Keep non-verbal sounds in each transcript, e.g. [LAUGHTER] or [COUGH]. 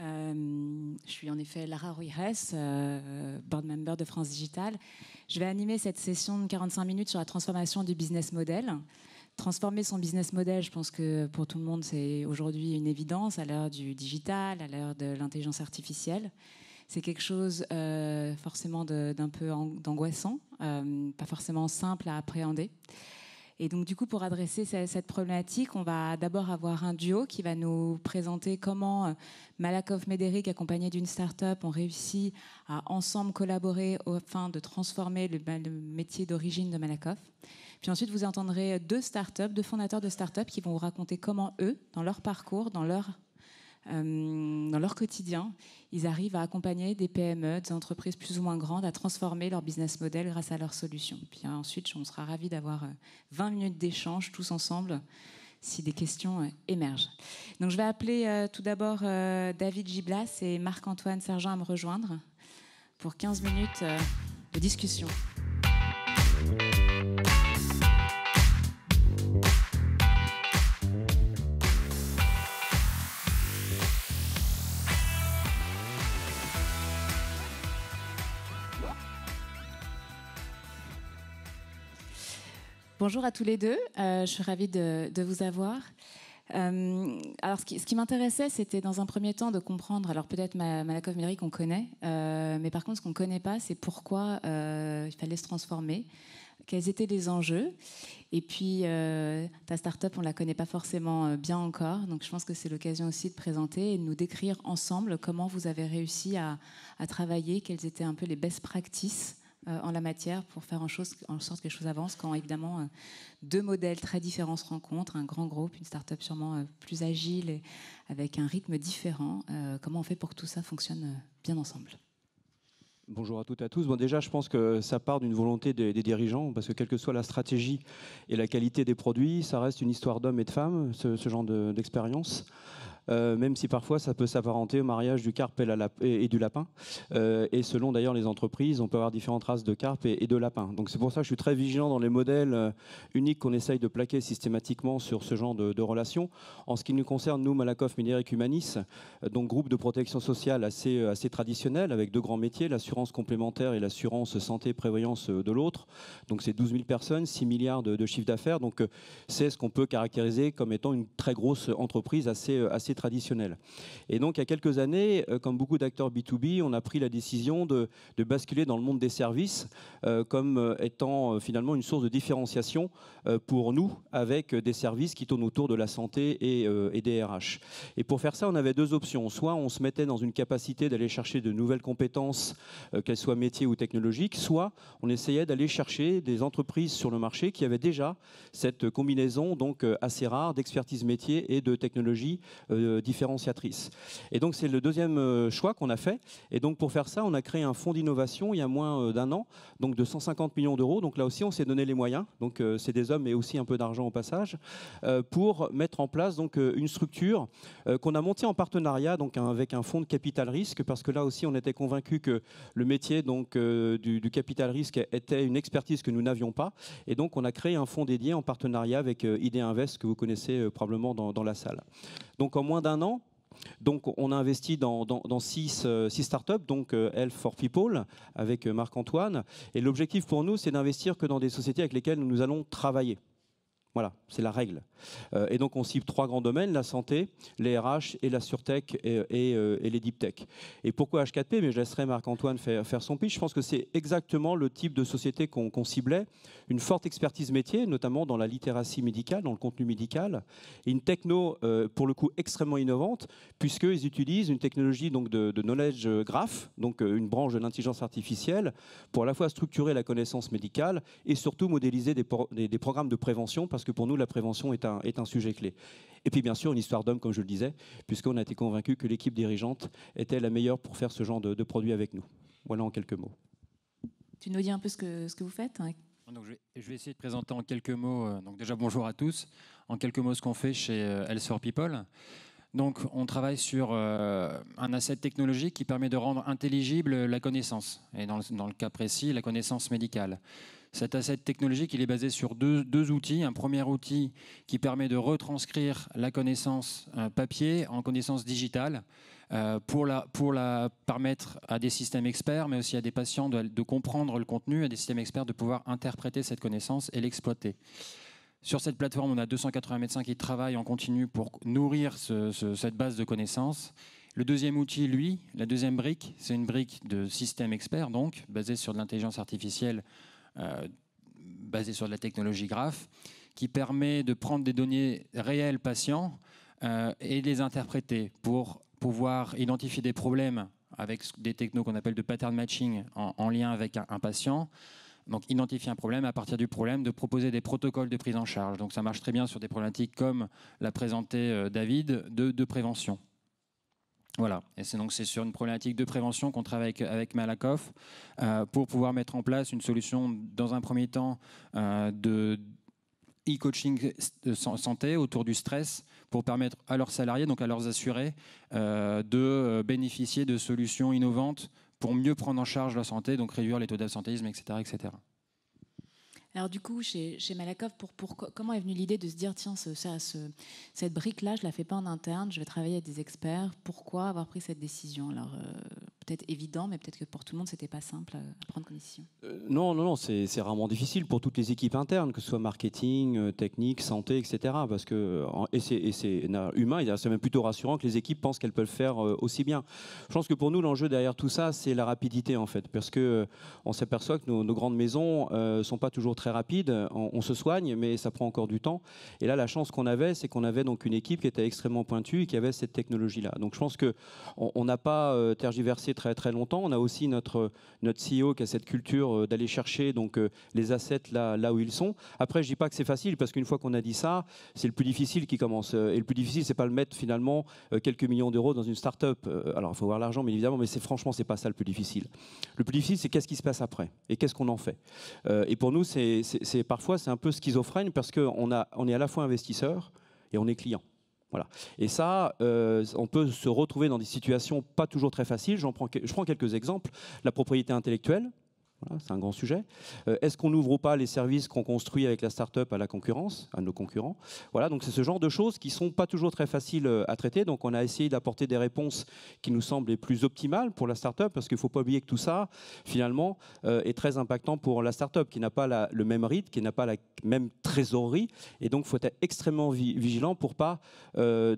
Euh, je suis en effet Lara Ruiz, euh, board member de France Digital. Je vais animer cette session de 45 minutes sur la transformation du business model. Transformer son business model, je pense que pour tout le monde, c'est aujourd'hui une évidence à l'heure du digital, à l'heure de l'intelligence artificielle. C'est quelque chose euh, forcément d'un peu d'angoissant, pas forcément simple à appréhender. Et donc du coup, pour adresser cette problématique, on va d'abord avoir un duo qui va nous présenter comment euh, Malakoff Médéric, accompagné d'une start-up, ont réussi à ensemble collaborer afin de transformer bah, le, métier d'origine de Malakoff. Puis ensuite, vous entendrez deux start-up, deux fondateurs de start-up qui vont vous raconter comment eux, dans leur parcours, dans leur euh, dans leur quotidien, ils arrivent à accompagner des PME, des entreprises plus ou moins grandes, à transformer leur business model grâce à leurs solutions. Puis ensuite, on sera ravis d'avoir 20 euh, minutes d'échange tous ensemble si des questions euh, émergent. Donc je vais appeler tout d'abord David Giblas et Marc-Antoine Sergent à me rejoindre pour 15 minutes de discussion. Bonjour à tous les deux, euh, je suis ravie de, vous avoir. Euh, alors, ce qui, m'intéressait, c'était dans un premier temps de comprendre. Alors, peut-être malakoff Miri qu'on connaît, euh, mais par contre, ce qu'on ne connaît pas, c'est pourquoi il fallait se transformer, quels étaient les enjeux. Et puis, ta start-up, on ne la connaît pas forcément bien encore, donc je pense que c'est l'occasion aussi de présenter et de nous décrire ensemble comment vous avez réussi à, à travailler, quelles étaient un peu les best practices euh, en la matière pour faire en, sorte que les choses avancent quand évidemment euh, deux modèles très différents se rencontrent, un grand groupe, une start-up sûrement euh, plus agile et avec un rythme différent. comment on fait pour que tout ça fonctionne bien ensemble Bonjour à toutes et à tous. Bon, déjà, je pense que ça part d'une volonté des, dirigeants, parce que quelle que soit la stratégie et la qualité des produits, ça reste une histoire d'hommes et de femmes, ce, genre d'expérience. Euh, même si parfois ça peut s'apparenter au mariage du carpe et, la et, du lapin. Euh, et selon d'ailleurs les entreprises, on peut avoir différentes races de carpe et, de lapin. Donc c'est pour ça que je suis très vigilant dans les modèles euh, uniques qu'on essaye de plaquer systématiquement sur ce genre de, de relations. En ce qui nous concerne, nous, Malakoff, Médéric Humanis, donc groupe de protection sociale assez, assez traditionnel, avec deux grands métiers, l'assurance complémentaire et l'assurance santé-prévoyance de l'autre. Donc c'est 12 000 personnes, 6 milliards de, de chiffre d'affaires. Donc c'est ce qu'on peut caractériser comme étant une très grosse entreprise assez, assez traditionnelle. Et donc, il y a quelques années, euh, comme beaucoup d'acteurs B2B, on a pris la décision de, basculer dans le monde des services euh, comme euh, étant finalement une source de différenciation pour nous avec des services qui tournent autour de la santé et, des RH. Et pour faire ça, on avait deux options. Soit on se mettait dans une capacité d'aller chercher de nouvelles compétences, qu'elles soient métiers ou technologiques, soit on essayait d'aller chercher des entreprises sur le marché qui avaient déjà cette combinaison donc assez rare d'expertise métier et de technologie euh, différenciatrice. Et donc c'est le deuxième euh, choix qu'on a fait. Et donc pour faire ça, on a créé un fonds d'innovation il y a moins euh, d'un an, donc de 150 millions d'euros. Donc là aussi, on s'est donné les moyens. Donc c'est des hommes et aussi un peu d'argent au passage pour mettre en place donc une structure qu'on a montée en partenariat donc avec un fonds de capital risque parce que là aussi, on était convaincu que le métier donc du, capital risque était une expertise que nous n'avions pas. Et donc on a créé un fonds dédié en partenariat avec ID Invest que vous connaissez probablement dans, dans la salle. Donc en moins d'un an. Donc, on a investi dans, dans euh, six, startups, donc euh, Health for People avec euh, Marc-Antoine. Et l'objectif pour nous, c'est d'investir que dans des sociétés avec lesquelles nous allons travailler. Voilà, c'est la règle. Euh, et donc on cible trois grands domaines, la santé, les RH et la surtech euh, et, les deep tech. Et pourquoi H4P Mais je laisserai Marc-Antoine faire, faire, son pitch. Je pense que c'est exactement le type de société qu'on ciblait. Une forte expertise métier, notamment dans la littératie médicale, dans le contenu médical. Et une techno, euh, pour le coup, extrêmement innovante, puisqu'ils utilisent une technologie donc, de, knowledge graph, donc une branche de l'intelligence artificielle, pour à la fois structurer la connaissance médicale et surtout modéliser des, des programmes de prévention, parce que pour nous, la prévention est un est un sujet clé. Et puis bien sûr, une histoire d'homme, comme je le disais, puisqu'on a été convaincu que l'équipe dirigeante était la meilleure pour faire ce genre de, produit avec nous. Voilà en quelques mots. Tu nous dis un peu ce que, ce que vous faites hein. je, vais, essayer de présenter en quelques mots, euh, donc déjà bonjour à tous, en quelques mots ce qu'on fait chez Health for People. Donc on travaille sur euh, un asset technologique qui permet de rendre intelligible la connaissance, et dans dans le cas précis, la connaissance médicale. Cet asset technologique, il est basé sur deux, outils. Un premier outil qui permet de retranscrire la connaissance euh, papier en connaissance digitale euh, pour la, permettre à des systèmes experts, mais aussi à des patients de, comprendre le contenu, à des systèmes experts de pouvoir interpréter cette connaissance et l'exploiter. Sur cette plateforme, on a 280 médecins qui travaillent en continu pour nourrir cette base de connaissances. Le deuxième outil, lui, la deuxième brique, c'est une brique de systèmes experts, donc, basée sur de l'intelligence artificielle euh, basé sur de la technologie graph, qui permet de prendre des données réelles patients euh, et les interpréter pour pouvoir identifier des problèmes avec des technos qu'on appelle de pattern matching en, lien avec un, patient. Donc identifier un problème, à partir du problème, de proposer des protocoles de prise en charge. Donc ça marche très bien sur des problématiques comme l'a présenté euh, David, de prévention. Voilà, et c'est donc sur une problématique de prévention qu'on travaille avec, Malakoff euh, pour pouvoir mettre en place une solution dans un premier temps euh, de e-coaching santé autour du stress pour permettre à leurs salariés, donc à leurs assurés, euh, de bénéficier de solutions innovantes pour mieux prendre en charge leur santé, donc réduire les taux d'absentéisme, etc. Alors du coup, chez, Malakoff, pour, comment est venue l'idée de se dire, tiens, ça, cette brique-là, je la fais pas en interne, je vais travailler avec des experts. Pourquoi avoir pris cette décision Alors, euh, peut-être évident, mais peut-être que pour tout le monde, c'était pas simple euh, à prendre décision. Euh, non, non, non, c'est rarement difficile pour toutes les équipes internes, que ce soit marketing, euh, technique, santé, etc. Parce que et c'est humain, c'est même plutôt rassurant que les équipes pensent qu'elles peuvent faire aussi bien. Je pense que pour nous, l'enjeu derrière tout ça, c'est la rapidité en fait, parce que on s'aperçoit que nos, grandes maisons ne sont pas toujours très rapides. On, se soigne, mais ça prend encore du temps. Et là, la chance qu'on avait, c'est qu'on avait donc une équipe qui était extrêmement pointue et qui avait cette technologie-là. Donc, je pense que on n'a pas tergiversé très très longtemps. On a aussi notre, notre CEO qui a cette culture euh, d'aller chercher donc, euh, les assets là, où ils sont. Après, je ne dis pas que c'est facile parce qu'une fois qu'on a dit ça, c'est le plus difficile qui commence. Euh, et le plus difficile, c'est pas le mettre finalement quelques millions d'euros dans une start-up. Alors, il faut avoir l'argent, mais évidemment, mais c'est franchement, c'est pas ça le plus difficile. Le plus difficile, c'est qu'est-ce qui se passe après et qu'est-ce qu'on en fait. et pour nous, c'est parfois c'est un peu schizophrène parce qu'on on est à la fois investisseur et on est client. Voilà. Et ça, euh, on peut se retrouver dans des situations pas toujours très faciles. Prends, je prends quelques exemples. La propriété intellectuelle, c'est un grand sujet. Euh, est-ce qu'on n'ouvre pas les services qu'on construit avec la start-up à la concurrence, à nos concurrents Voilà, donc c'est ce genre de choses qui ne sont pas toujours très faciles euh, à traiter. Donc on a essayé d'apporter des réponses qui nous semblent les plus optimales pour la start-up, parce qu'il ne faut pas oublier que tout ça, finalement, euh, est très impactant pour la start-up, qui n'a pas le même rythme, qui n'a pas la même trésorerie. Et donc il faut être extrêmement vigilant pour ne pas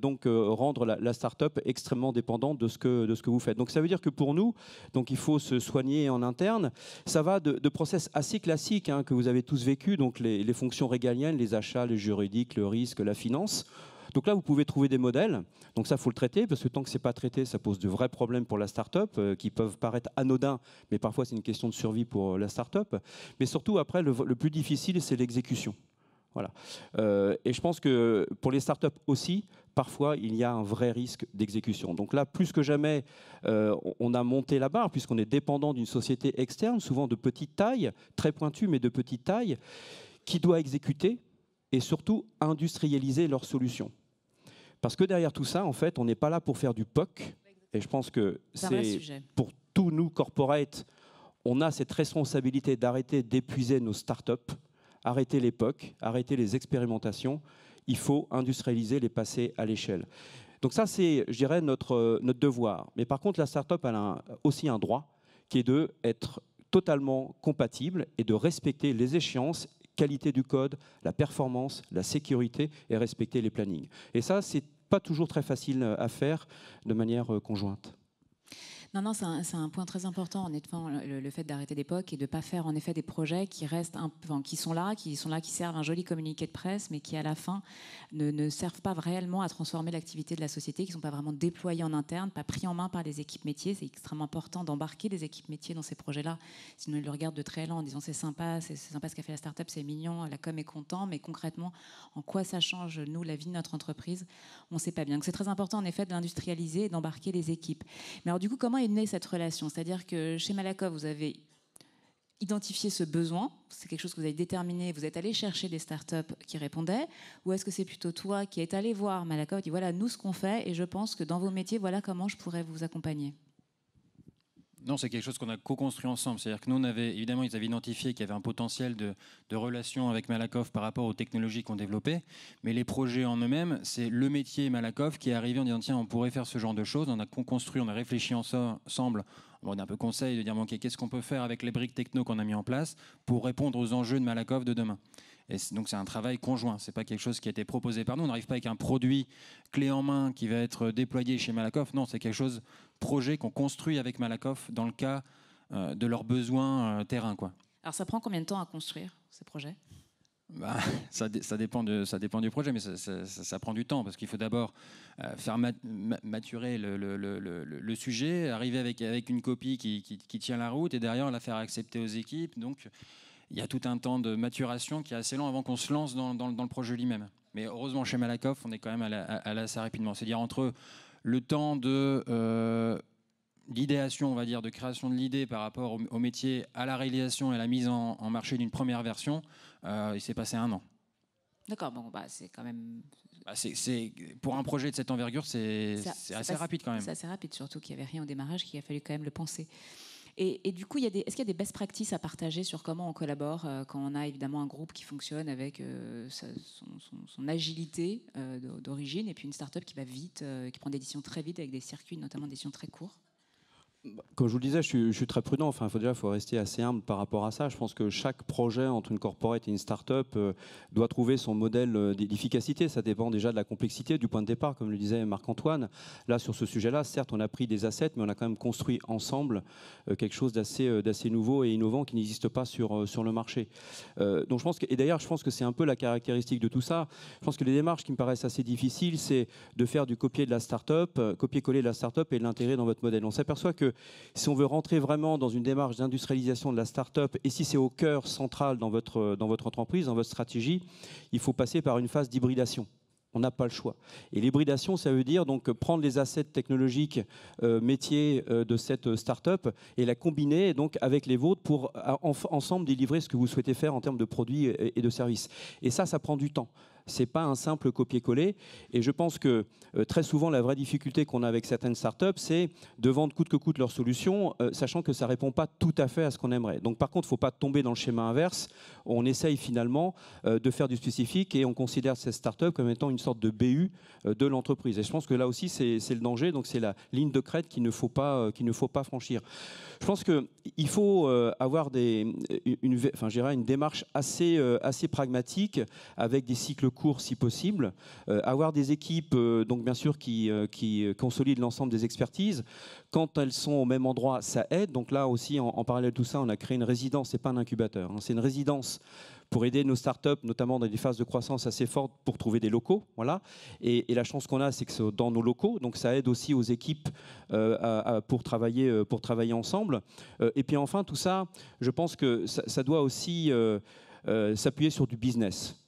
donc, rendre la, la start-up extrêmement dépendante de ce, que, de ce que vous faites. Donc ça veut dire que pour nous, donc, il faut se soigner en interne ça va de, process assez classiques hein, que vous avez tous vécu, donc les, fonctions régaliennes, les achats, les juridiques, le risque, la finance. Donc là, vous pouvez trouver des modèles. Donc ça, faut le traiter parce que tant que c'est pas traité, ça pose de vrais problèmes pour la start-up euh, qui peuvent paraître anodins, mais parfois c'est une question de survie pour euh, la start-up. Mais surtout, après, le plus difficile, c'est l'exécution. Voilà. Euh, et je pense que pour les startups aussi, parfois il y a un vrai risque d'exécution. Donc là, plus que jamais, euh, on a monté la barre puisqu'on est dépendant d'une société externe, souvent de petite taille, très pointue mais de petite taille, qui doit exécuter et surtout industrialiser leurs solutions. Parce que derrière tout ça, en fait, on n'est pas là pour faire du POC. Et je pense que c'est pour tous nous, corporate, on a cette responsabilité d'arrêter d'épuiser nos startups arrêter l'époque, arrêter les expérimentations, il faut industrialiser, les passés à l'échelle. Donc ça, c'est, je dirais, notre, notre devoir. Mais par contre, la start-up elle a aussi un droit qui est de être totalement compatible et de respecter les échéances qualité du code, la performance, la sécurité et respecter les plannings. Et ça, c'est pas toujours très facile euh, à faire de manière euh, conjointe. Non, non, c'est un, point très important, honnêtement, le, le fait d'arrêter l'époque et de ne pas faire en effet des projets qui restent, qui sont là, qui sont là, qui servent un joli communiqué de presse, mais qui à la fin ne, ne servent pas réellement à transformer l'activité de la société, qui ne sont pas vraiment déployés en interne, pas pris en main par les équipes métiers. C'est extrêmement important d'embarquer les équipes métiers dans ces projets-là. Sinon, ils le regardent de très lent en disant c'est sympa, c'est sympa ce qu'a fait la start-up, c'est mignon, la com est content, mais concrètement, en quoi ça change, nous, la vie de notre entreprise On ne sait pas bien. Donc c'est très important, en effet, l'industrialiser et d'embarquer les équipes. Mais alors, du coup, comment née cette relation C'est-à-dire que chez Malakoff, vous avez identifié ce besoin C'est quelque chose que vous avez déterminé Vous êtes allé chercher des startups qui répondaient Ou est-ce que c'est plutôt toi qui es allé voir Malakoff, dit voilà, nous ce qu'on fait et je pense que dans vos métiers, voilà comment je pourrais vous accompagner non, c'est quelque chose qu'on a co-construit ensemble. C'est-à-dire que nous, on avait, évidemment, ils avaient identifié qu'il y avait un potentiel de, relation avec Malakoff par rapport aux technologies qu'on développait. Mais les projets en eux-mêmes, c'est le métier Malakoff qui est arrivé en disant tiens, on pourrait faire ce genre de choses. On a co-construit, on a réfléchi ensemble. On a un peu conseil de dire bon, qu'est-ce qu'on peut faire avec les briques techno qu'on a mis en place pour répondre aux enjeux de Malakoff de demain. Et donc c'est un travail conjoint, c'est pas quelque chose qui a été proposé par nous. On n'arrive pas avec un produit clé en main qui va être déployé chez Malakoff. Non, c'est quelque chose projet qu'on construit avec Malakoff dans le cas euh, de leurs besoins euh, terrain. Quoi. Alors ça prend combien de temps à construire ces projets bah, [LAUGHS] ça, dépend de, ça dépend du projet, mais ça, prend du temps parce qu'il faut d'abord euh, faire maturer le, sujet, arriver avec, avec une copie qui, qui, tient la route et derrière la faire accepter aux équipes. Donc il y a tout un temps de maturation qui est assez long avant qu'on se lance dans, dans le projet lui-même. Mais heureusement, chez Malakoff, on est quand même à la, assez rapidement. C'est-à-dire entre le temps de euh, l'idéation, on va dire, de création de l'idée par rapport au, métier, à la réalisation et à la mise en, marché d'une première version, euh, il s'est passé un an. D'accord, bon, bah, c'est quand même. Bah, pour un projet de cette envergure, c'est assez rapide quand même. C'est assez rapide, surtout qu'il n'y avait rien au démarrage, qu'il a fallu quand même le penser. Et, du coup, est-ce qu'il y a des best practices à partager sur comment on collabore euh, quand on a évidemment un groupe qui fonctionne avec euh, son, agilité euh, d'origine et puis une start-up qui va vite, qui prend des décisions très vite avec des circuits, notamment des décisions très courts comme je vous le disais, je suis, très prudent. Enfin, faut déjà, il faut rester assez humble par rapport à ça. Je pense que chaque projet entre une corporate et une start-up euh, doit trouver son modèle euh, d'efficacité. Ça dépend déjà de la complexité, du point de départ, comme le disait Marc-Antoine. Là, sur ce sujet-là, certes, on a pris des assets, mais on a quand même construit ensemble euh, quelque chose d'assez nouveau et innovant qui n'existe pas sur, sur le marché. donc, je pense et d'ailleurs, je pense que c'est un peu la caractéristique de tout ça. Je pense que les démarches qui me paraissent assez difficiles, c'est de faire du copier de la start-up, copier-coller de la start-up et de l'intégrer dans votre modèle. On s'aperçoit que si on veut rentrer vraiment dans une démarche d'industrialisation de la start-up, et si c'est au cœur central dans votre, dans votre entreprise, dans votre stratégie, il faut passer par une phase d'hybridation. On n'a pas le choix. Et l'hybridation, ça veut dire donc prendre les assets technologiques, euh, métiers euh, de cette start-up et la combiner donc avec les vôtres pour euh, ensemble délivrer ce que vous souhaitez faire en termes de produits et de services. Et ça, ça prend du temps c'est pas un simple copier-coller. Et je pense que euh, très souvent, la vraie difficulté qu'on a avec certaines startups, c'est de vendre coûte que coûte leur solution, euh, sachant que ça répond pas tout à fait à ce qu'on aimerait. Donc par contre, faut pas tomber dans le schéma inverse. On essaye finalement euh, de faire du spécifique et on considère ces startups comme étant une sorte de BU de l'entreprise. Et je pense que là aussi, c'est le danger. Donc c'est la ligne de crête qu'il ne faut pas, qu'il ne faut pas franchir. Je pense que il faut avoir des, une, une démarche assez, assez pragmatique avec des cycles court si possible, euh, avoir des équipes, euh, donc bien sûr, qui, euh, qui consolident l'ensemble des expertises. Quand elles sont au même endroit, ça aide. Donc là aussi, en, parallèle de tout ça, on a créé une résidence, c'est pas un incubateur, hein. c'est une résidence pour aider nos startups, notamment dans des phases de croissance assez fortes, pour trouver des locaux. Voilà. Et, la chance qu'on a, c'est que c'est dans nos locaux, donc ça aide aussi aux équipes pour, travailler, pour travailler ensemble. et puis enfin, tout ça, je pense que ça, doit aussi s'appuyer sur du business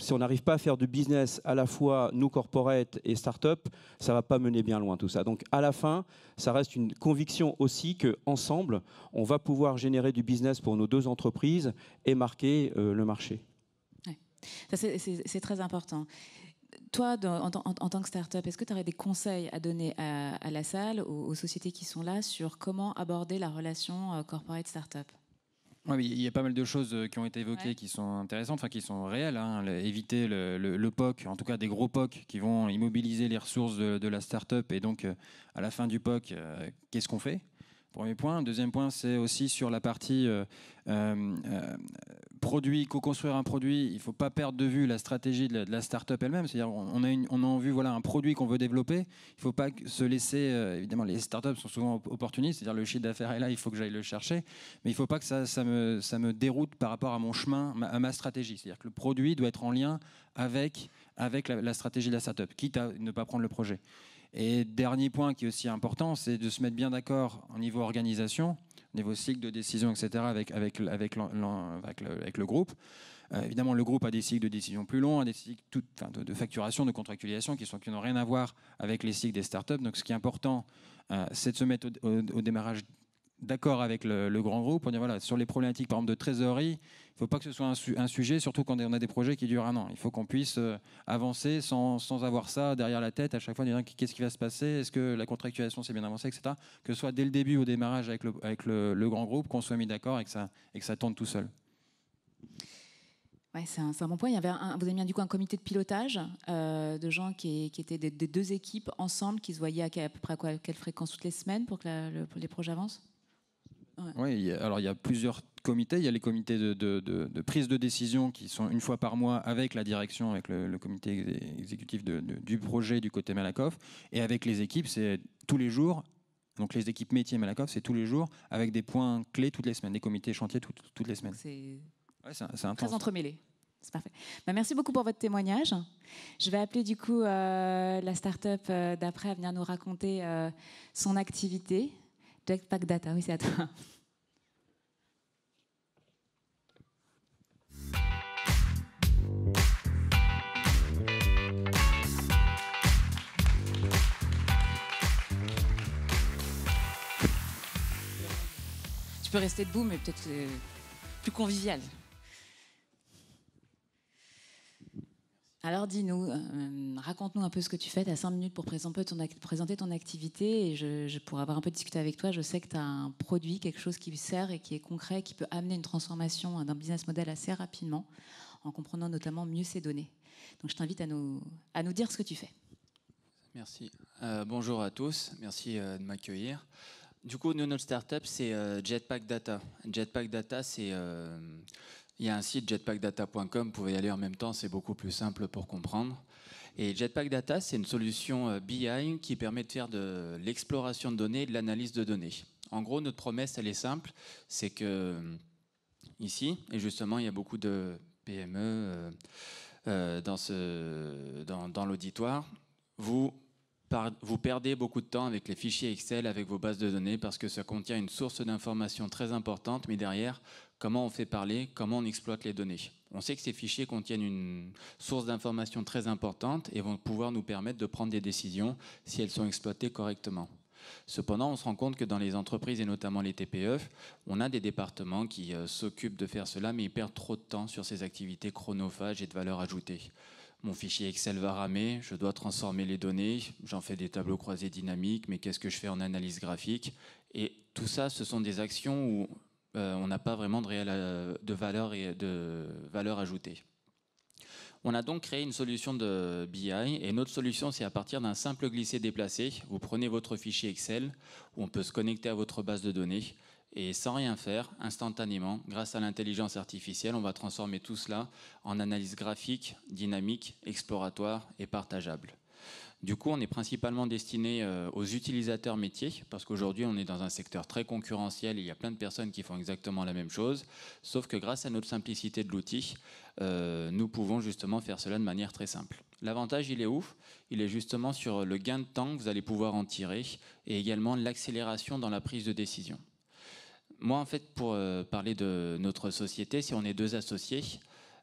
si on n'arrive pas à faire du business à la fois nous corporate et start-up, ça va pas mener bien loin tout ça. Donc à la fin, ça reste une conviction aussi que ensemble, on va pouvoir générer du business pour nos deux entreprises et marquer euh, le marché. C'est très important. Toi, en, tant que start-up, est-ce que tu aurais des conseils à donner à, la salle, aux, aux, sociétés qui sont là, sur comment aborder la relation euh, corporate-start-up il y a pas mal de choses euh, qui ont été évoquées qui sont intéressantes, enfin qui sont réelles. Hein. Éviter le, POC, en tout cas des gros POC qui vont immobiliser les ressources de, la start-up et donc euh, à la fin du POC, euh, qu'est-ce qu'on fait Premier point. Deuxième point, c'est aussi sur la partie euh, euh, euh, produit, co-construire un produit. Il ne faut pas perdre de vue la stratégie de la, start up startup elle-même. C'est-à-dire, on a, en vue voilà, un produit qu'on veut développer. Il ne faut pas se laisser. évidemment, les start startups sont souvent opportunistes. C'est-à-dire, le chiffre d'affaires est là, il faut que j'aille le chercher. Mais il ne faut pas que ça, me, déroute par rapport à mon chemin, à ma stratégie. C'est-à-dire que le produit doit être en lien avec, avec la, la stratégie de la start up quitte à ne pas prendre le projet. Et dernier point qui est aussi important, c'est de se mettre bien d'accord au niveau organisation, au niveau cycle de décision, etc., avec, avec, avec, avec le, groupe. Euh, évidemment, le groupe a des cycles de décision plus longs, des cycles de, facturation, de contractualisation qui, sont, qui n'ont rien à voir avec les cycles des startups. Donc, ce qui est important, euh, c'est de se mettre au, démarrage d'accord avec le, le, grand groupe pour dire voilà, sur les problématiques, par exemple, de trésorerie, faut pas que ce soit un, sujet, surtout quand on a des projets qui durent un an. Il faut qu'on puisse euh, avancer sans, sans, avoir ça derrière la tête à chaque fois, dire qu'est-ce qui va se passer, est-ce que la contractualisation s'est bien avancée, etc. Que ce soit dès le début au démarrage avec le, avec le, grand groupe, qu'on soit mis d'accord et, que ça, et que ça tourne tout seul. Ouais, c'est un, un, bon point. Il y avait un, vous avez mis du coup un comité de pilotage euh, de gens qui, qui étaient des, deux équipes ensemble, qui se voyaient à, peu près à, quelle fréquence toutes les semaines pour que les projets avancent. Ouais. Oui, alors il y a plusieurs il y a les comités de, prise de décision qui sont une fois par mois avec la direction, avec le, comité exécutif du projet du côté Malakoff. Et avec les équipes, c'est tous les jours. Donc les équipes métiers Malakoff, c'est tous les jours avec des points clés toutes les semaines, des comités chantiers toutes les semaines. C'est très entremêlé. C'est parfait. Bah, merci beaucoup pour votre témoignage. Je vais appeler du coup euh, la start-up euh, d'après à venir nous raconter euh, son activité. Jackpack Data, oui, c'est à toi. tu peux rester debout, mais peut-être euh, plus convivial. Alors dis-nous, euh, raconte-nous un peu ce que tu fais. Tu as cinq minutes pour présenter ton, ton activité et je, je, pour avoir un peu discuté avec toi, je sais que tu as un produit, quelque chose qui sert et qui est concret, qui peut amener une transformation euh, d'un business model assez rapidement en comprenant notamment mieux ces données. Donc je t'invite à nous, à nous dire ce que tu fais. Merci. bonjour à tous. Merci de m'accueillir. Du coup, nous, notre startup, c'est euh, Jetpack Data. Jetpack Data, c'est. Euh, il y a un site jetpackdata.com, vous pouvez y aller en même temps, c'est beaucoup plus simple pour comprendre. Et Jetpack Data, c'est une solution euh, BI qui permet de faire de l'exploration de données et de l'analyse de données. En gros, notre promesse, elle est simple, c'est que ici, et justement, il y a beaucoup de PME dans, dans, dans l'auditoire, vous vous perdez beaucoup de temps avec les fichiers Excel, avec vos bases de données, parce que ça contient une source d'informations très importante, mais derrière, comment on fait parler, comment on exploite les données. On sait que ces fichiers contiennent une source d'informations très importante et vont pouvoir nous permettre de prendre des décisions si elles sont exploitées correctement. Cependant, on se rend compte que dans les entreprises et notamment les TPE, on a des départements qui euh, s'occupent de faire cela, mais ils perdent trop de temps sur ces activités chronophages et de valeur ajoutée mon fichier Excel va ramer, je dois transformer les données, j'en fais des tableaux croisés dynamiques, mais qu'est-ce que je fais en analyse graphique Et tout ça, ce sont des actions où euh, on n'a pas vraiment de, euh, valeur de valeur ajoutée. On a donc créé une solution de BI et notre solution, c'est à partir d'un simple glisser déplacé. Vous prenez votre fichier Excel, on peut se connecter à votre base de données, et sans rien faire, instantanément, grâce à l'intelligence artificielle, on va transformer tout cela en analyse graphique, dynamique, exploratoire et partageable. Du coup, on est principalement destiné euh, aux utilisateurs métiers, parce qu'aujourd'hui, on est dans un secteur très concurrentiel, il y a plein de personnes qui font exactement la même chose, sauf que grâce à notre simplicité de l'outil, euh, nous pouvons justement faire cela de manière très simple. L'avantage, il est ouf. Il est justement sur le gain de temps que vous allez pouvoir en tirer, et également l'accélération dans la prise de décision. Moi, en fait, pour euh, parler de notre société, si on est deux associés,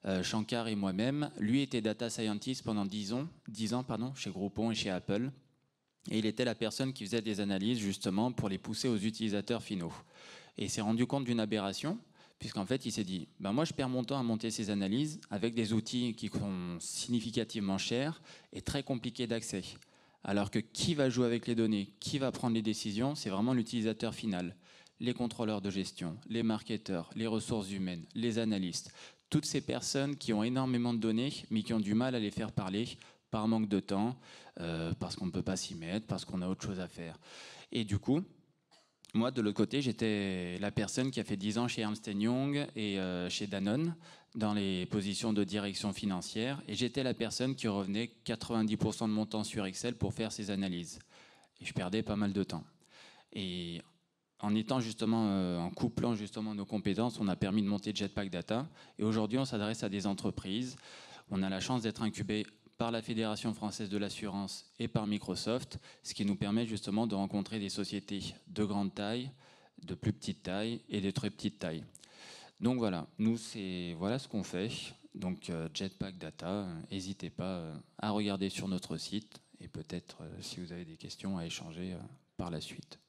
euh, Shankar et moi-même, lui était data scientist pendant 10 ans, 10 ans pardon, chez Groupon et chez Apple. Et il était la personne qui faisait des analyses justement pour les pousser aux utilisateurs finaux. Et il s'est rendu compte d'une aberration, puisqu'en fait il s'est dit, ben moi je perds mon temps à monter ces analyses avec des outils qui sont significativement chers et très compliqués d'accès. Alors que qui va jouer avec les données, qui va prendre les décisions, c'est vraiment l'utilisateur final les contrôleurs de gestion, les marketeurs, les ressources humaines, les analystes, toutes ces personnes qui ont énormément de données, mais qui ont du mal à les faire parler par manque de temps, euh, parce qu'on ne peut pas s'y mettre, parce qu'on a autre chose à faire. Et du coup, moi, de l'autre côté, j'étais la personne qui a fait 10 ans chez Ernst Young et euh, chez Danone, dans les positions de direction financière, et j'étais la personne qui revenait 90% de mon temps sur Excel pour faire ses analyses. Et je perdais pas mal de temps. Et en étant justement, euh, en couplant justement nos compétences, on a permis de monter Jetpack Data. Et aujourd'hui, on s'adresse à des entreprises. On a la chance d'être incubé par la Fédération française de l'assurance et par Microsoft, ce qui nous permet justement de rencontrer des sociétés de grande taille, de plus petite taille et de très petite taille. Donc voilà, nous c'est voilà ce qu'on fait. Donc euh, Jetpack Data, euh, n'hésitez pas à regarder sur notre site et peut-être si vous avez des questions à échanger par la suite.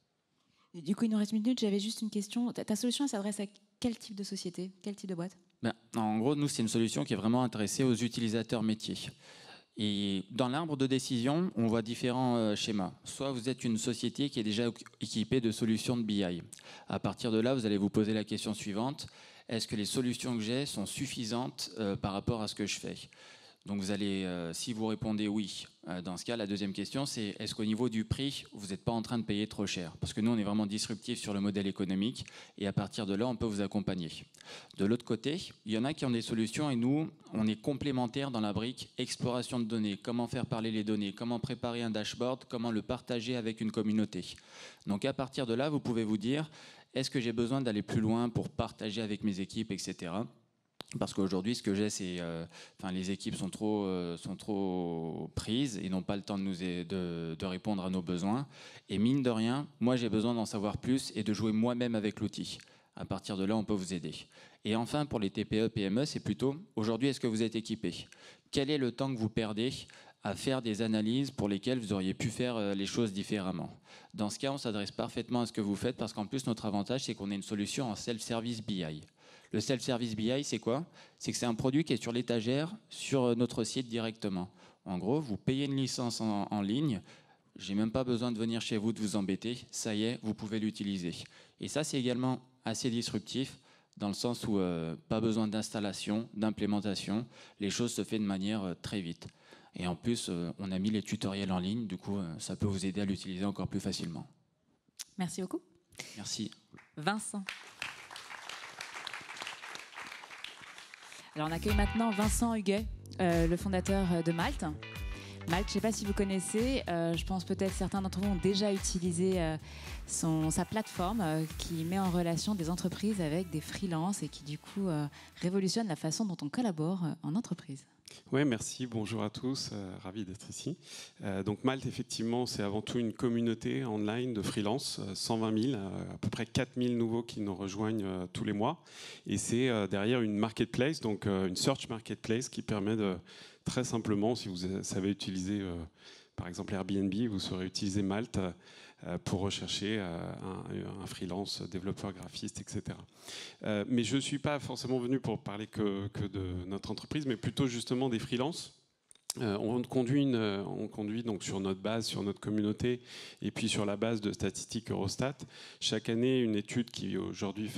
Du coup, il nous reste une minute. J'avais juste une question. Ta, solution s'adresse à quel type de société Quel type de boîte ben, En gros, nous, c'est une solution qui est vraiment intéressée aux utilisateurs métiers. Et dans l'arbre de décision, on voit différents euh, schémas. Soit vous êtes une société qui est déjà équipée de solutions de BI. À partir de là, vous allez vous poser la question suivante est-ce que les solutions que j'ai sont suffisantes euh, par rapport à ce que je fais donc vous allez, euh, si vous répondez oui, euh, dans ce cas, la deuxième question, c'est est-ce qu'au niveau du prix, vous n'êtes pas en train de payer trop cher Parce que nous, on est vraiment disruptif sur le modèle économique, et à partir de là, on peut vous accompagner. De l'autre côté, il y en a qui ont des solutions, et nous, on est complémentaires dans la brique exploration de données, comment faire parler les données, comment préparer un dashboard, comment le partager avec une communauté. Donc à partir de là, vous pouvez vous dire, est-ce que j'ai besoin d'aller plus loin pour partager avec mes équipes, etc. Parce qu'aujourd'hui, ce que j'ai, c'est, euh, enfin, les équipes sont trop, euh, sont trop prises et n'ont pas le temps de nous de, de, répondre à nos besoins. Et mine de rien, moi, j'ai besoin d'en savoir plus et de jouer moi-même avec l'outil. À partir de là, on peut vous aider. Et enfin, pour les TPE, PME, c'est plutôt aujourd'hui, est-ce que vous êtes équipé Quel est le temps que vous perdez à faire des analyses pour lesquelles vous auriez pu faire euh, les choses différemment. Dans ce cas, on s'adresse parfaitement à ce que vous faites parce qu'en plus, notre avantage, c'est qu'on a une solution en self-service BI. Le self-service BI, c'est quoi C'est que c'est un produit qui est sur l'étagère, sur euh, notre site directement. En gros, vous payez une licence en, ligne, j'ai même pas besoin de venir chez vous, de vous embêter, ça y est, vous pouvez l'utiliser. Et ça, c'est également assez disruptif, dans le sens où euh, pas besoin d'installation, d'implémentation, les choses se font de manière euh, très vite. Et en plus, on a mis les tutoriels en ligne, du coup, ça peut vous aider à l'utiliser encore plus facilement. Merci beaucoup. Merci. Vincent. Alors on accueille maintenant Vincent Huguet, euh, le fondateur euh, de Malte. Malte, je ne sais pas si vous connaissez, euh, je pense peut-être certains d'entre vous ont déjà utilisé son, sa plateforme qui met en relation des entreprises avec des freelances et qui du coup révolutionne la façon dont on collabore en entreprise. Oui, merci. Bonjour à tous. Euh, ravi d'être ici. Euh, donc Malte, effectivement, c'est avant tout une communauté online de freelance, 120 euh, 000, à peu près 4 000 nouveaux qui nous rejoignent tous les mois. Et c'est derrière une marketplace, donc une search marketplace qui permet de très simplement, si vous savez utiliser par exemple Airbnb, vous saurez utiliser Malte euh, pour rechercher euh, un, freelance, développeur graphiste, etc. Euh, mais je ne suis pas forcément venu pour parler que, de notre entreprise, mais plutôt justement des freelances. on, conduit on conduit donc sur notre base, sur notre communauté, et puis sur la base de statistiques Eurostat, chaque année une étude qui aujourd'hui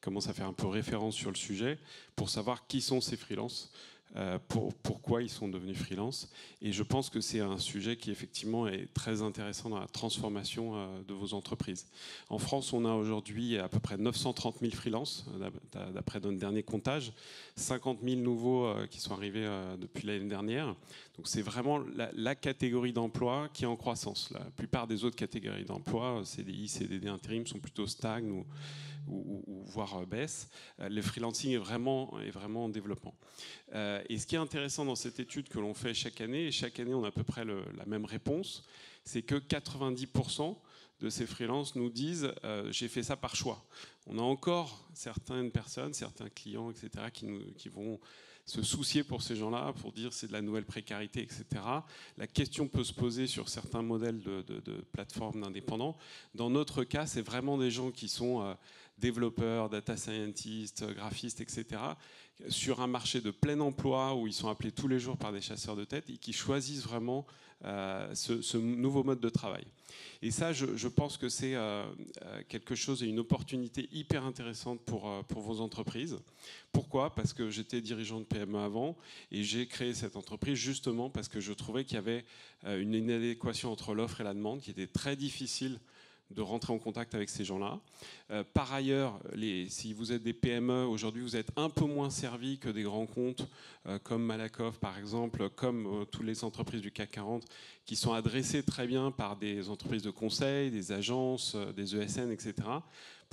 commence à faire un peu référence sur le sujet pour savoir qui sont ces freelances. Euh, pour, pourquoi ils sont devenus freelance. Et je pense que c'est un sujet qui effectivement est très intéressant dans la transformation euh, de vos entreprises. En France, on a aujourd'hui à peu près 930 000 freelances, euh, d'après notre dernier comptage, 50 000 nouveaux qui sont arrivés depuis l'année dernière. Donc c'est vraiment la, catégorie d'emploi qui est en croissance. La plupart des autres catégories d'emploi, euh, CDI, CDD, intérim, sont plutôt stagnes ou, voire euh, baissent. Euh, le freelancing est vraiment, est vraiment en développement. et ce qui est intéressant dans cette étude que l'on fait chaque année, et chaque année on a à peu près la même réponse, c'est que 90% de ces freelances nous disent j'ai fait ça par choix. On a encore certaines personnes, certains clients, etc., qui, nous, qui vont se soucier pour ces gens-là, pour dire c'est de la nouvelle précarité, etc. La question peut se poser sur certains modèles de, plateformes d'indépendants. Dans notre cas, c'est vraiment des gens qui sont euh, développeurs, data scientists, graphistes, etc., sur un marché de plein emploi où ils sont appelés tous les jours par des chasseurs de tête et qui choisissent vraiment euh, ce, nouveau mode de travail. Et ça, je, pense que c'est euh, euh, quelque chose et une opportunité hyper intéressante pour, pour vos entreprises. Pourquoi Parce que j'étais dirigeant de PME avant et j'ai créé cette entreprise justement parce que je trouvais qu'il y avait une inadéquation entre l'offre et la demande qui était très difficile de rentrer en contact avec ces gens-là. Euh, par ailleurs, si vous êtes des PME, aujourd'hui vous êtes un peu moins servi que des grands comptes euh, comme Malakoff par exemple, comme euh, toutes les entreprises du CAC 40 qui sont adressées très bien par des entreprises de conseil, des agences, des ESN, etc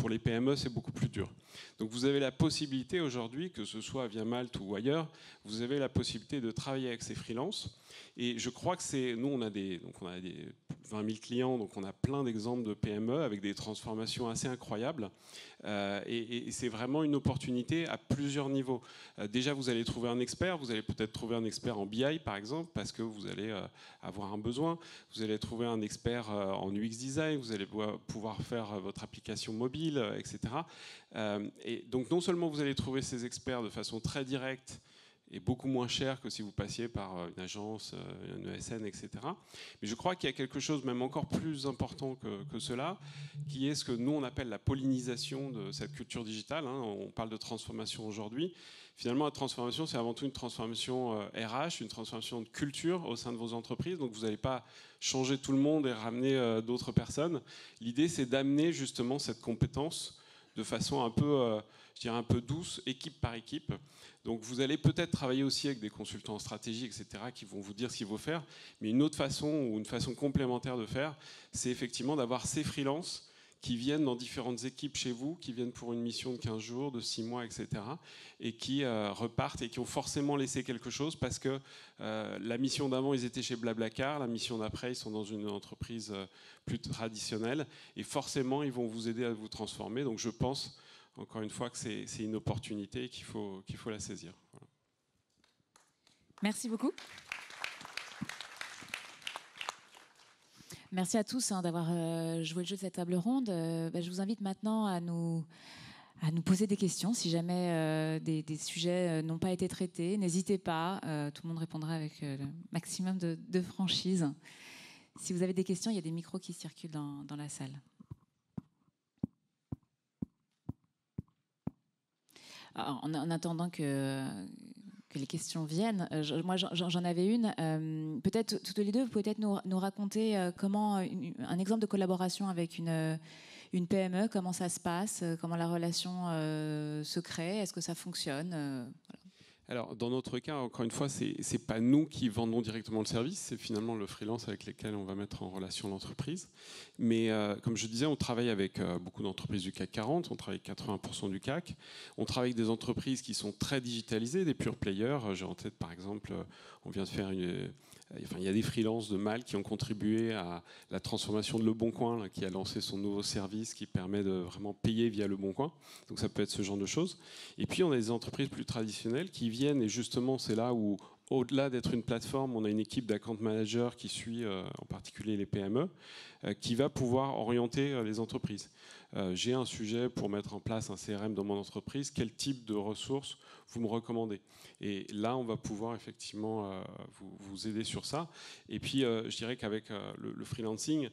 pour les PME, c'est beaucoup plus dur. Donc vous avez la possibilité aujourd'hui, que ce soit via Malte ou ailleurs, vous avez la possibilité de travailler avec ces freelances. Et je crois que c'est, nous, on a des, donc on a des 20 000 clients, donc on a plein d'exemples de PME avec des transformations assez incroyables. Euh, et, c'est vraiment une opportunité à plusieurs niveaux. Euh, déjà, vous allez trouver un expert, vous allez peut-être trouver un expert en BI, par exemple, parce que vous allez euh, avoir un besoin. Vous allez trouver un expert en UX design, vous allez pouvoir faire votre application mobile etc. Euh, et donc non seulement vous allez trouver ces experts de façon très directe et beaucoup moins cher que si vous passiez par euh, une agence, euh, une ESN, etc. Mais je crois qu'il y a quelque chose même encore plus important que, cela, qui est ce que nous on appelle la pollinisation de cette culture digitale. Hein. On parle de transformation aujourd'hui, Finalement, la transformation, c'est avant tout une transformation RH, euh, une transformation de culture au sein de vos entreprises. Donc, vous n'allez pas changer tout le monde et ramener euh, d'autres personnes. L'idée, c'est d'amener justement cette compétence de façon un peu, euh, je dirais un peu douce, équipe par équipe. Donc vous allez peut-être travailler aussi avec des consultants en stratégie, etc., qui vont vous dire ce qu'il faut faire. Mais une autre façon ou une façon complémentaire de faire, c'est effectivement d'avoir ces freelances qui viennent dans différentes équipes chez vous, qui viennent pour une mission de 15 jours, de 6 mois, etc., et qui euh, repartent et qui ont forcément laissé quelque chose parce que euh, la mission d'avant, ils étaient chez Blablacar, la mission d'après, ils sont dans une entreprise euh, plus traditionnelle, et forcément, ils vont vous aider à vous transformer. Donc je pense, encore une fois, que c'est une opportunité qu'il faut, qu'il faut la saisir. Merci beaucoup. Merci à tous hein, d'avoir euh, joué le jeu de cette table ronde. Euh, bah, je vous invite maintenant à nous, à nous poser des questions. Si jamais euh, des, sujets n'ont pas été traités, n'hésitez pas. tout le monde répondra avec le maximum de, franchise. Si vous avez des questions, il y a des micros qui circulent dans, la salle. en, attendant que que les questions viennent. Euh, moi, j'en avais une. Euh, peut-être toutes les deux, vous pouvez peut-être nous, raconter euh, comment un exemple de collaboration avec une, une PME, comment ça se passe, comment la relation se crée, est-ce que ça fonctionne. Alors, dans notre cas, encore une fois, ce n'est pas nous qui vendons directement le service, c'est finalement le freelance avec lequel on va mettre en relation l'entreprise. Mais euh, comme je disais, on travaille avec euh, beaucoup d'entreprises du CAC 40, on travaille avec 80% du CAC. On travaille avec des entreprises qui sont très digitalisées, des pure players. J'ai en tête, par exemple, euh, on vient de faire une euh, il y a des freelances de mal qui ont contribué à la transformation de Le Bon Coin, qui a lancé son nouveau service qui permet de vraiment payer via Le Bon Coin. Donc ça peut être ce genre de choses. Et puis on a des entreprises plus traditionnelles qui viennent, et justement c'est là où, au-delà d'être une plateforme, on a une équipe d'account manager qui suit euh, en particulier les PME, euh, qui va pouvoir orienter les entreprises. Euh, j'ai un sujet pour mettre en place un CRM dans mon entreprise, quel type de ressources vous me recommandez Et là, on va pouvoir effectivement euh, vous, aider sur ça. Et puis, euh, je dirais qu'avec le, freelancing,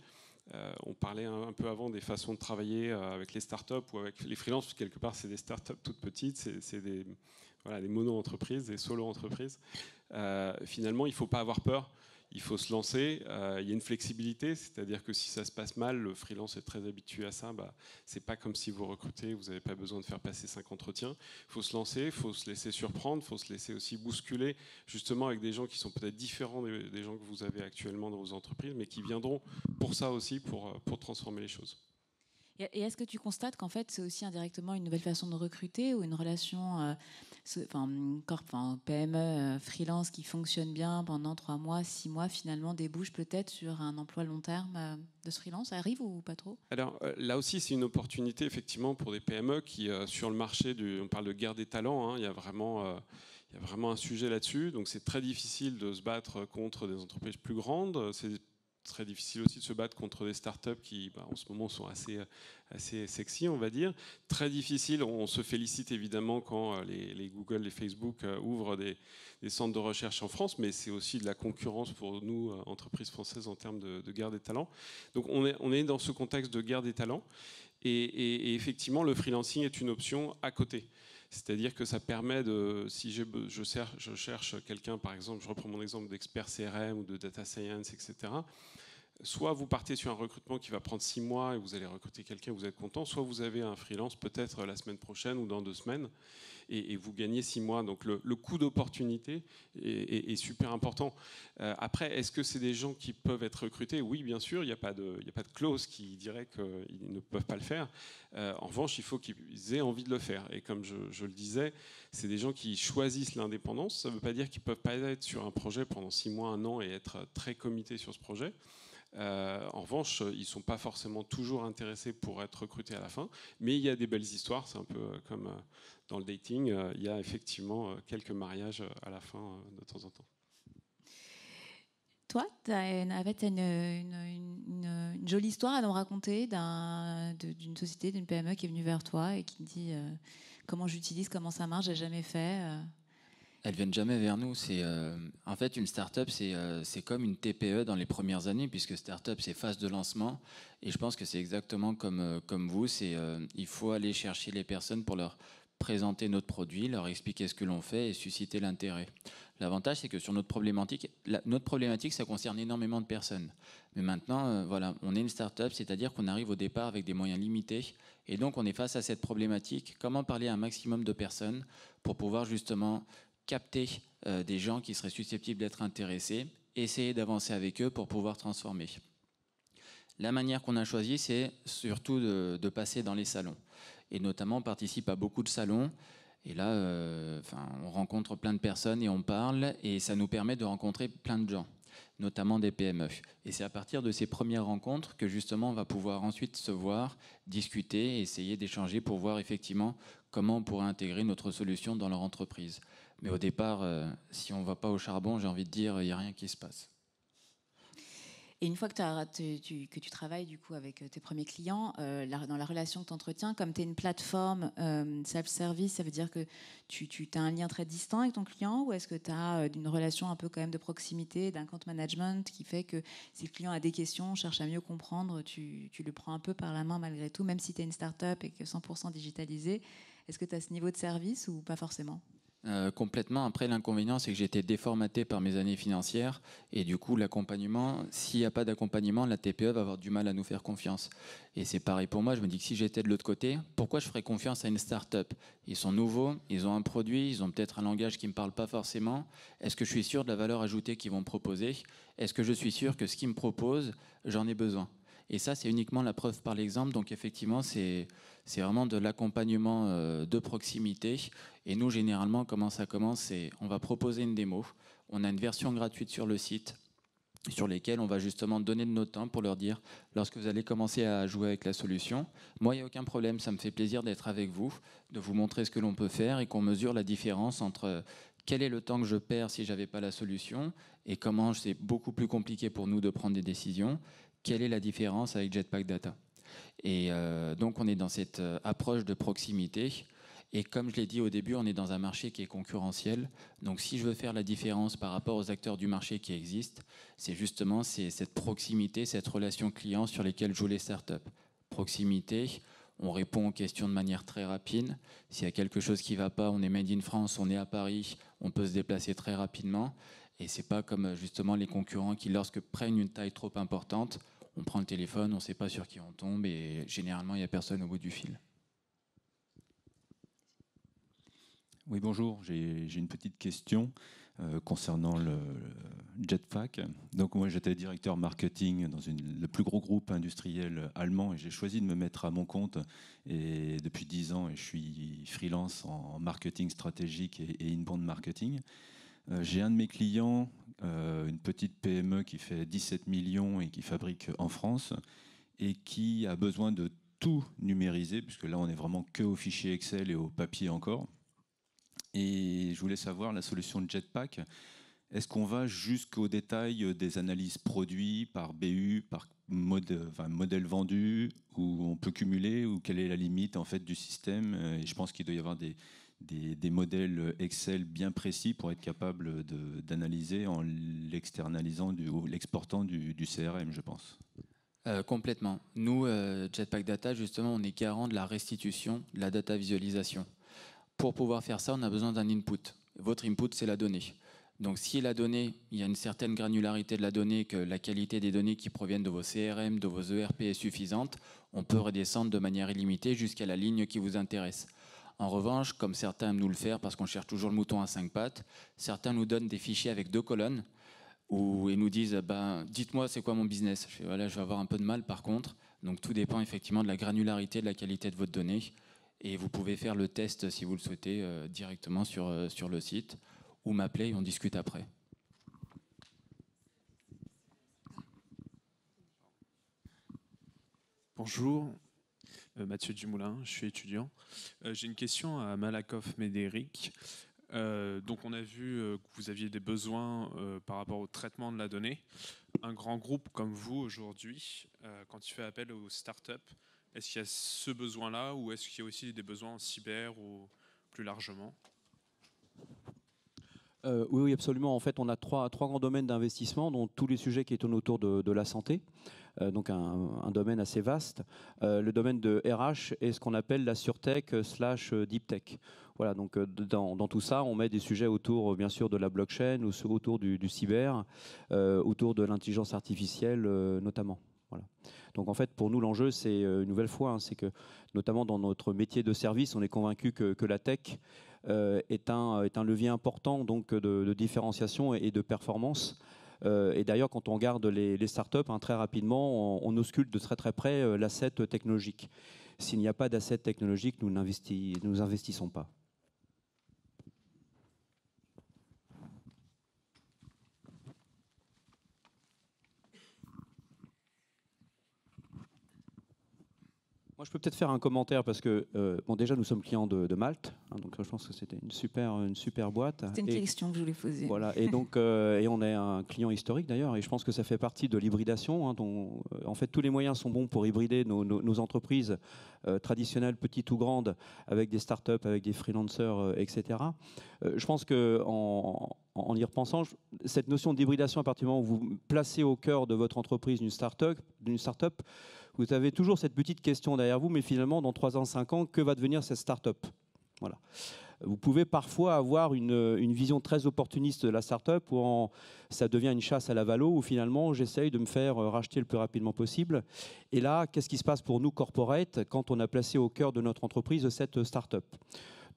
on parlait un, peu avant des façons de travailler avec les startups ou avec les freelances, quelque part, c'est des startups toutes petites, c'est des, voilà, des mono-entreprises, des solo-entreprises. finalement, il ne faut pas avoir peur il faut se lancer. Euh, il y a une flexibilité, c'est-à-dire que si ça se passe mal, le freelance est très habitué à ça. Bah, c'est pas comme si vous recrutez, vous n'avez pas besoin de faire passer cinq entretiens. Il faut se lancer, il faut se laisser surprendre, il faut se laisser aussi bousculer, justement avec des gens qui sont peut-être différents des, gens que vous avez actuellement dans vos entreprises, mais qui viendront pour ça aussi, pour euh, transformer les choses. Et est-ce que tu constates qu'en fait, c'est aussi indirectement une nouvelle façon de recruter ou une relation euh, enfin, PME, e, euh, freelance qui fonctionne bien pendant trois mois, six mois, finalement débouche peut-être sur un emploi long terme euh, de ce freelance Ça arrive ou pas trop Alors là aussi, c'est une opportunité effectivement pour des PME qui, sur le marché, du, on parle de guerre des talents, hein, il y a vraiment il y a vraiment un sujet là-dessus. Donc c'est très difficile de se battre contre des entreprises plus grandes. C'est très difficile aussi de se battre contre des startups qui, bah, en ce moment, sont assez, assez sexy, on va dire. Très difficile, on se félicite évidemment quand euh, les, Google, les Facebook euh, ouvrent des, centres de recherche en France, mais c'est aussi de la concurrence pour nous, euh, entreprises françaises, en termes de, guerre des talents. Donc on est, dans ce contexte de guerre des talents. et effectivement, le freelancing est une option à côté. C'est-à-dire que ça permet de, si je, je cherche quelqu'un, par exemple, je reprends mon exemple d'expert CRM ou de data science, etc., soit vous partez sur un recrutement qui va prendre six mois et vous allez recruter quelqu'un, vous êtes content, soit vous avez un freelance peut-être la semaine prochaine ou dans deux semaines et, vous gagnez six mois. Donc le, coût d'opportunité est, super important. Euh, après, est-ce que c'est des gens qui peuvent être recrutés Oui, bien sûr, il n'y a, pas de, clause qui dirait qu'ils ne peuvent pas le faire. Euh, en revanche, il faut qu'ils aient envie de le faire. Et comme je, le disais, c'est des gens qui choisissent l'indépendance. Ça ne veut pas dire qu'ils ne peuvent pas être sur un projet pendant six mois, un an et être très comités sur ce projet. Euh, en revanche, ils ne sont pas forcément toujours intéressés pour être recrutés à la fin, mais il y a des belles histoires, c'est un peu euh, comme euh, dans le dating, il y a effectivement quelques mariages à la fin de temps en temps. Toi, tu avais une, jolie histoire à nous raconter d'une société, d'une PME qui est venue vers toi et qui te dit comment j'utilise, comment ça marche, j'ai jamais fait. Elles viennent jamais vers nous. C'est euh, en fait une start-up, c'est euh, comme une TPE dans les premières années, puisque start-up c'est phase de lancement. Et je pense que c'est exactement comme euh, comme vous. C'est il faut aller chercher les personnes pour leur présenter notre produit, leur expliquer ce que l'on fait et susciter l'intérêt. L'avantage, c'est que sur notre problématique, notre problématique, ça concerne énormément de personnes. Mais maintenant, voilà, on est une start-up, c'est-à-dire qu'on arrive au départ avec des moyens limités et donc, on est face à cette problématique. Comment parler à un maximum de personnes pour pouvoir justement capter euh, des gens qui seraient susceptibles d'être intéressés, essayer d'avancer avec eux pour pouvoir transformer. La manière qu'on a choisie, c'est surtout de, passer dans les salons. Et notamment, on participe à beaucoup de salons. Et là, euh, on rencontre plein de personnes et on parle. Et ça nous permet de rencontrer plein de gens, notamment des PME. Et c'est à partir de ces premières rencontres que justement, on va pouvoir ensuite se voir, discuter, essayer d'échanger pour voir effectivement comment on pourrait intégrer notre solution dans leur entreprise. Mais au départ, euh, si on ne va pas au charbon, j'ai envie de dire, il n'y a rien qui se passe. Et une fois que, tu, que tu travailles du coup avec euh, tes premiers clients, euh, dans la relation que tu entretiens, comme tu es une plateforme self-service, ça veut dire que tu, as un lien très distant avec ton client ou est-ce que tu as une relation un peu quand même de proximité, d'un compte management qui fait que si le client a des questions, cherche à mieux comprendre, tu, tu le prends un peu par la main malgré tout, même si tu es une start-up et que 100% digitalisé Est-ce que tu as ce niveau de service ou pas forcément euh, complètement. Après, l'inconvénient, c'est que j'étais déformaté par mes années financières. Et du coup, l'accompagnement, s'il n'y a pas d'accompagnement, la TPE va avoir du mal à nous faire confiance. Et c'est pareil pour moi. Je me dis que si j'étais de l'autre côté, pourquoi je ferais confiance à une start-up Ils sont nouveaux, ils ont un produit, ils ont peut-être un langage qui ne me parle pas forcément. Est-ce que je suis sûr de la valeur ajoutée qu'ils vont proposer Est-ce que je suis sûr que ce qu'ils me proposent, j'en ai besoin et ça, c'est uniquement la preuve par l'exemple. Donc effectivement, c'est vraiment de l'accompagnement euh, de proximité. Et nous, généralement, comment ça commence C'est on va proposer une démo. On a une version gratuite sur le site sur lesquels on va justement donner de notre temps pour leur dire, lorsque vous allez commencer à jouer avec la solution, moi, il n'y a aucun problème, ça me fait plaisir d'être avec vous, de vous montrer ce que l'on peut faire et qu'on mesure la différence entre euh, quel est le temps que je perds si j'avais pas la solution et comment c'est beaucoup plus compliqué pour nous de prendre des décisions quelle est la différence avec Jetpack Data Et euh, donc on est dans cette euh, approche de proximité. Et comme je l'ai dit au début, on est dans un marché qui est concurrentiel. Donc si je veux faire la différence par rapport aux acteurs du marché qui existent, c'est justement cette proximité, cette relation client sur lesquelles jouent les startups. Proximité, on répond aux questions de manière très rapide. S'il y a quelque chose qui ne va pas, on est made in France, on est à Paris, on peut se déplacer très rapidement. Et c'est pas comme euh, justement les concurrents qui, lorsque prennent une taille trop importante, on prend le téléphone, on ne sait pas sur qui on tombe et généralement il n'y a personne au bout du fil. Oui, bonjour, j'ai une petite question euh, concernant le, Jetpack. Donc moi j'étais directeur marketing dans le plus gros groupe industriel allemand et j'ai choisi de me mettre à mon compte et depuis 10 ans et je suis freelance en marketing stratégique et, et inbound marketing. Euh, j'ai un de mes clients, euh, une petite PME qui fait 17 millions et qui fabrique en France et qui a besoin de tout numériser, puisque là on est vraiment que au fichier Excel et au papier encore. Et je voulais savoir la solution de Jetpack. Est-ce qu'on va jusqu'au détail des analyses produits par BU, par mode, modèle vendu, où on peut cumuler, ou quelle est la limite en fait du système Et je pense qu'il doit y avoir des, des, modèles Excel bien précis pour être capable d'analyser en l'externalisant ou l'exportant du, CRM, je pense. Euh, complètement. Nous, euh, Jetpack Data, justement, on est garant de la restitution, de la data visualisation. Pour pouvoir faire ça, on a besoin d'un input. Votre input, c'est la donnée. Donc si la donnée, il y a une certaine granularité de la donnée, que la qualité des données qui proviennent de vos CRM, de vos ERP est suffisante, on peut redescendre de manière illimitée jusqu'à la ligne qui vous intéresse. En revanche, comme certains aiment nous le faire parce qu'on cherche toujours le mouton à cinq pattes, certains nous donnent des fichiers avec deux colonnes ou ils nous disent ben, dites-moi c'est quoi mon business. Je voilà, je vais avoir un peu de mal par contre. Donc tout dépend effectivement de la granularité, de la qualité de votre donnée. Et vous pouvez faire le test si vous le souhaitez euh, directement sur, euh, sur le site ou m'appeler et on discute après. Bonjour, euh, Mathieu Dumoulin, je suis étudiant. Euh, j'ai une question à Malakoff Médéric. Euh, donc on a vu que vous aviez des besoins par rapport au traitement de la donnée. Un grand groupe comme vous aujourd'hui, quand il fait appel aux startups, est-ce qu'il y a ce besoin-là ou est-ce qu'il y a aussi des besoins en cyber ou plus largement oui, oui, absolument. En fait, on a trois, trois grands domaines d'investissement, dont tous les sujets qui tournent autour de la santé. Euh, donc un, domaine assez vaste. Euh, le domaine de RH est ce qu'on appelle la surtech slash euh, deep tech. Voilà, donc dans, tout ça, on met des sujets autour, bien sûr, de la blockchain, autour du, cyber, autour de l'intelligence artificielle notamment. Voilà. Donc en fait, pour nous, l'enjeu, c'est une nouvelle fois, hein, c'est que notamment dans notre métier de service, on est convaincu que, la tech est un, est, un, levier important donc, de, différenciation et de performance. Euh, et d'ailleurs, quand on regarde les, startups, hein, très rapidement, on, on, ausculte de très très près euh, l'asset technologique. S'il n'y a pas d'asset technologique, nous n'investissons pas. Moi, je peux peut-être faire un commentaire parce que, euh, bon, déjà, nous sommes clients de, Malte, hein, donc euh, je pense que c'était une super, une super boîte. C'était une question que je voulais poser. Voilà, et donc, [LAUGHS] euh, et on est un client historique d'ailleurs, et je pense que ça fait partie de l'hybridation. Hein, dont, en fait, tous les moyens sont bons pour hybrider nos, entreprises traditionnelles, petites ou grandes, avec des startups, avec des freelancers, etc. je pense que en, en y repensant, cette notion d'hybridation, à partir du moment où vous placez au cœur de votre entreprise une startup, d'une startup, vous avez toujours cette petite question derrière vous, mais finalement, dans 3 ans, 5 ans, que va devenir cette start-up voilà. Vous pouvez parfois avoir une, vision très opportuniste de la start-up où ça devient une chasse à la valo où finalement j'essaye de me faire euh, racheter le plus rapidement possible. Et là, qu'est-ce qui se passe pour nous, corporate, quand on a placé au cœur de notre entreprise cette start-up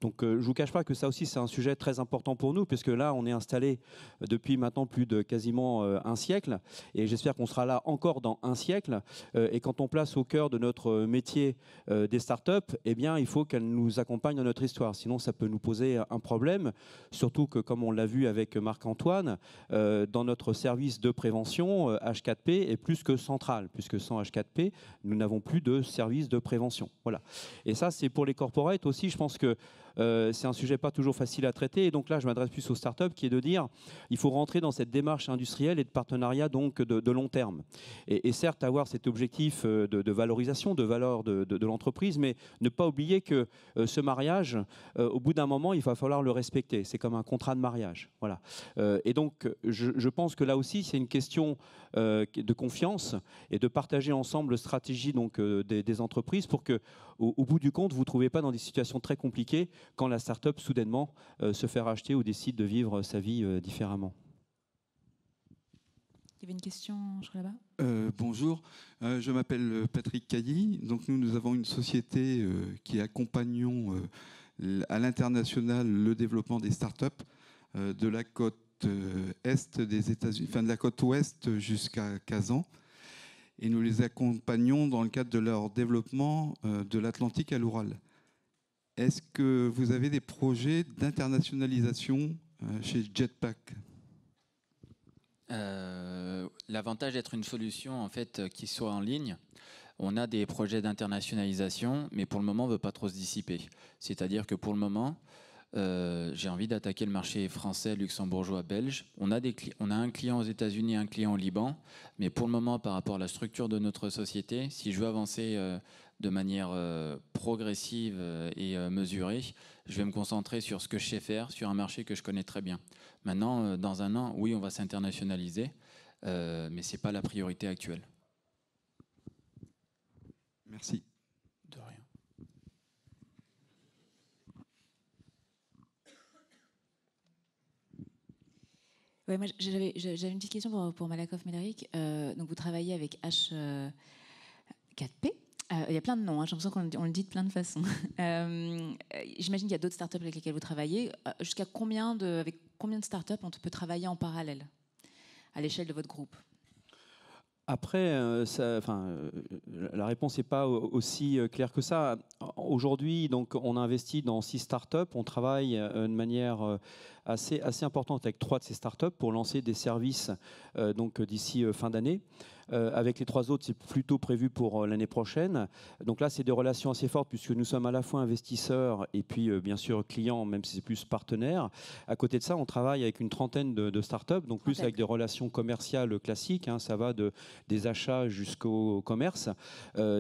donc euh, je ne vous cache pas que ça aussi c'est un sujet très important pour nous, puisque là on est installé euh, depuis maintenant plus de quasiment euh, un siècle, et j'espère qu'on sera là encore dans un siècle. et quand on place au cœur de notre métier des startups, eh bien il faut qu'elles nous accompagnent dans notre histoire, sinon ça peut nous poser un problème, surtout que comme on l'a vu avec Marc-Antoine, dans notre service de prévention, H4P est plus que central, puisque sans H4P, nous n'avons plus de service de prévention. Voilà. Et ça c'est pour les corporates aussi, je pense que... Euh, c'est un sujet pas toujours facile à traiter. Et donc là, je m'adresse plus aux startups, qui est de dire, il faut rentrer dans cette démarche industrielle et de partenariat donc de, long terme. Et, certes, avoir cet objectif euh, de, valorisation, de valeur de, l'entreprise, mais ne pas oublier que euh, ce mariage, au bout d'un moment, il va falloir le respecter. C'est comme un contrat de mariage. Voilà. et donc, je, pense que là aussi, c'est une question de confiance et de partager ensemble stratégie donc des, entreprises pour que au, bout du compte, vous ne trouvez pas dans des situations très compliquées quand la start-up, soudainement, euh, se fait racheter ou décide de vivre sa vie euh, différemment. Il y avait une question, je là-bas. Euh, bonjour, je m'appelle Patrick Cailly. Donc nous, nous avons une société qui accompagnons à l'international le développement des startups de la côte est des États-Unis, enfin de la côte ouest jusqu'à Kazan. Et nous les accompagnons dans le cadre de leur développement de l'Atlantique à l'Oural. Est-ce que vous avez des projets d'internationalisation euh, chez Jetpack euh, L'avantage d'être une solution en fait euh, qui soit en ligne, on a des projets d'internationalisation, mais pour le moment, on ne veut pas trop se dissiper. C'est-à-dire que pour le moment, j'ai envie d'attaquer le marché français, luxembourgeois, belge. On a, des on a un client aux États-Unis, un client au Liban, mais pour le moment, par rapport à la structure de notre société, si je veux avancer de manière euh, progressive euh, et euh, mesurée. Je vais me concentrer sur ce que je sais faire, sur un marché que je connais très bien. Maintenant, dans un an, oui, on va s'internationaliser, mais ce n'est pas la priorité actuelle. Merci. De rien. moi, j'avais, une petite question pour, pour Malakoff Médéric. donc, vous travaillez avec H4P euh, il y a plein de noms, hein. j'ai l'impression qu'on le dit de plein de façons. [LAUGHS] Euh, j'imagine qu'il y a d'autres startups avec lesquelles vous travaillez. Euh, jusqu'à combien de, avec combien de startups on peut travailler en parallèle à l'échelle de votre groupe après, enfin, la réponse n'est pas aussi claire que ça. Aujourd'hui, donc, on a investi dans six startups. On travaille de manière assez, assez importante avec trois de ces startups pour lancer des services donc d'ici fin d'année. Euh, avec les trois autres, c'est plutôt prévu pour euh, l'année prochaine. Donc là, c'est des relations assez fortes puisque nous sommes à la fois investisseurs et puis euh, bien sûr clients, même si c'est plus partenaire. À côté de ça, on travaille avec une trentaine de, startups, donc plus avec des relations commerciales classiques. Hein. ça va de, des achats jusqu'au commerce.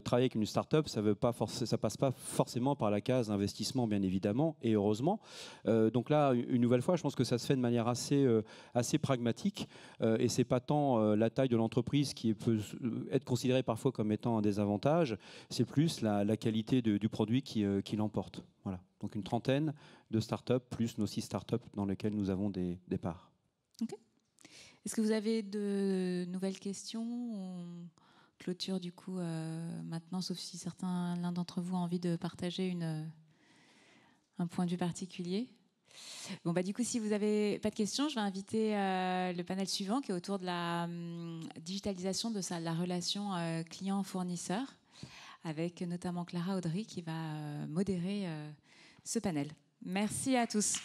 travailler avec une startup, ça ne pas passe pas forcément par la case investissement, bien évidemment, et heureusement. donc là, une nouvelle fois, je pense que ça se fait de manière assez, assez pragmatique et c'est pas tant la taille de l'entreprise qui est peut euh, être considéré parfois comme étant un désavantage, c'est plus la, qualité du produit euh, qui, l'emporte. Voilà. Donc une trentaine de startups, plus nos six startups dans lesquelles nous avons des, des parts. Est-ce que vous avez de nouvelles questions On clôture du coup euh, maintenant, sauf si certains, l'un d'entre vous a envie de partager une, un point de vue particulier. Bon, bah, du coup, si vous n'avez pas de questions, je vais inviter euh, le panel suivant qui est autour de la hum, digitalisation de la relation euh, client-fournisseur, avec notamment Clara Audry qui va euh, modérer ce panel. Merci à tous.